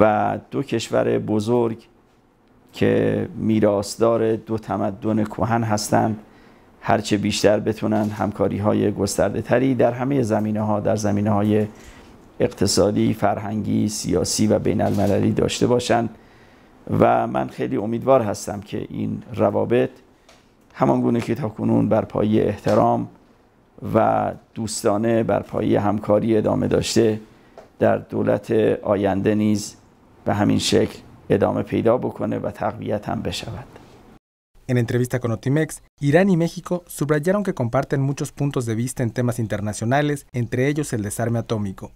و دو کشور بزرگ که میراثدار دو تمدن کهن هستند هرچه بیشتر بتونند همکاری های گسترده تری در همه زمینه ها در زمینه های اقتصادی، فرهنگی، سیاسی و بین المللی داشته باشند و من خیلی امیدوار هستم که این روابط همان گونه که تاکنون بر پایه احترام و دوستانه بر پایه همکاری ادامه داشته در دولت آینده نیز به همین شکل ادامه پیدا بکنه و تقویت هم بشود. En entrevista con Otimex, Irán y México subrayaron que comparten muchos puntos de vista en temas internacionales, entre ellos el desarme atómico.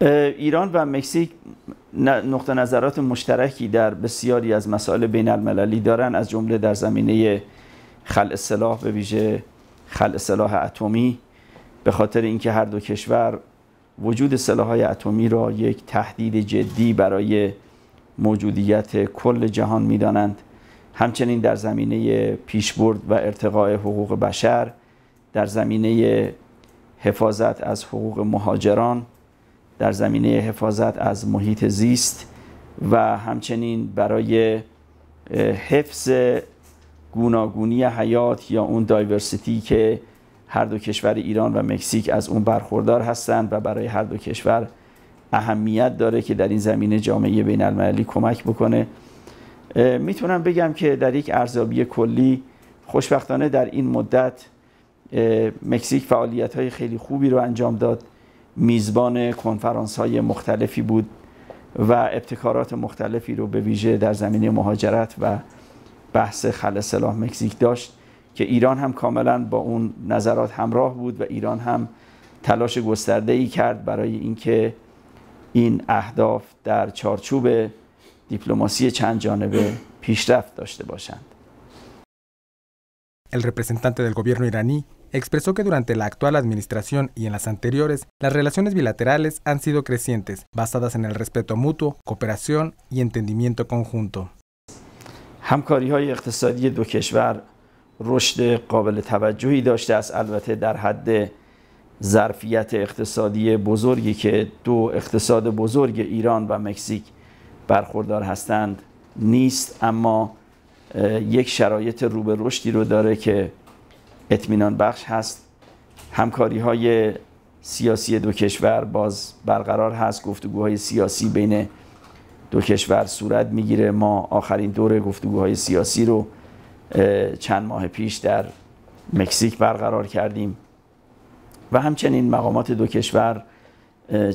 ایران و مکزیک نقطه نظرات مشترکی در بسیاری از مسائل بین المللی دارن از جمله در زمینه خلع سلاح به ویژه خلع سلاح اتمی به خاطر اینکه هر دو کشور وجود های اتمی را یک تهدید جدی برای موجودیت کل جهان دانند همچنین در زمینه پیشبرد و ارتقاء حقوق بشر در زمینه حفاظت از حقوق مهاجران در زمینه حفاظت از محیط زیست و همچنین برای حفظ گوناگونی حیات یا اون دایورسیتی که هر دو کشور ایران و مکزیک از اون برخوردار هستند و برای هر دو کشور اهمیت داره که در این زمینه جامعه بین المللی کمک بکنه میتونم بگم که در یک ارزیابی کلی خوشبختانه در این مدت مکزیک فعالیت های خیلی خوبی رو انجام داد میزبان کنفرانس های مختلفی بود و ابتکارات مختلفی رو به ویژه در زمینه مهاجرت و بحث خل مکزیک داشت که ایران هم کاملا با اون نظرات همراه بود و ایران هم تلاش گسترده ای کرد برای اینکه این اهداف در چارچوب de چند جانبه پیشرفت داشته باشند. El representante del gobierno iraní expresó que durante la actual administración y en las anteriores, las relaciones bilaterales han sido crecientes, basadas en el respeto mutuo, cooperación y entendimiento conjunto. همکاری های اقتصادی دو کشور رشد قابل توجهی داشته است البته در حد ظرفیت اقتصادی بزرگی که دو اقتصاد بزرگ ایران و مکزیک برخوردار هستند نیست اما یک شرایط رو به رشدی رو داره که اطمینان بخش هست همکاری های سیاسی دو کشور باز برقرار هست گفتگوهای سیاسی بین دو کشور صورت میگیره ما آخرین دور گفتگوهای سیاسی رو چند ماه پیش در مکزیک برقرار کردیم و همچنین مقامات دو کشور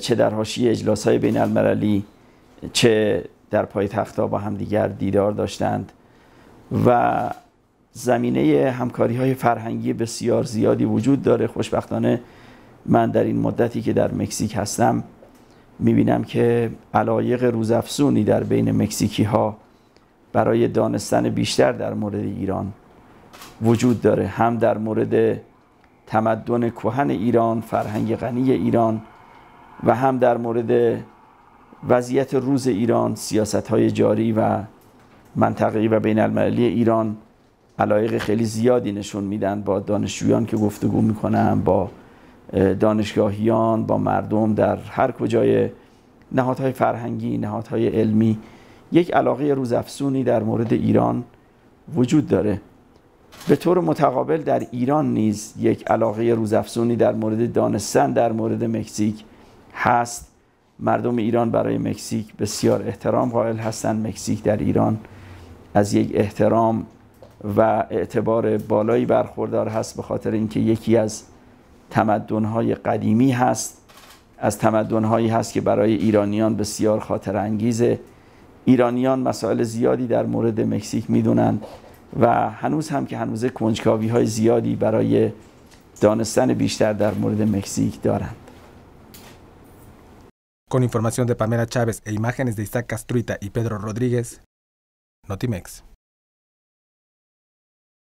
چه در حاشیه اجلاس های بین المللی چه در پای تختا با همدیگر دیدار داشتند و زمینه همکاری های فرهنگی بسیار زیادی وجود داره خوشبختانه من در این مدتی که در مکزیک هستم میبینم که علایق روزافزونی در بین مکزیکی ها برای دانستن بیشتر در مورد ایران وجود داره هم در مورد تمدن کهن ایران فرهنگ غنی ایران و هم در مورد وضعیت روز ایران سیاست های جاری و منطقی و بین المللی ایران علایق خیلی زیادی نشون میدن با دانشجویان که گفتگو میکنم با دانشگاهیان با مردم در هر کجای نهادهای فرهنگی نهادهای علمی یک علاقه روزافزونی در مورد ایران وجود داره به طور متقابل در ایران نیز یک علاقه روزافزونی در مورد دانستن در مورد مکزیک هست مردم ایران برای مکزیک بسیار احترام قائل هستند مکزیک در ایران از یک احترام و اعتبار بالایی برخوردار هست به خاطر اینکه یکی از تمدن‌های قدیمی هست از تمدن‌هایی هست که برای ایرانیان بسیار خاطر انگیزه ایرانیان مسائل زیادی در مورد مکزیک میدونند و هنوز هم که هنوز کنجکاوی های زیادی برای دانستن بیشتر در مورد مکزیک دارند. Con información de Pamela Chávez e imágenes de Isaac Castruita y Pedro Rodríguez, Notimex.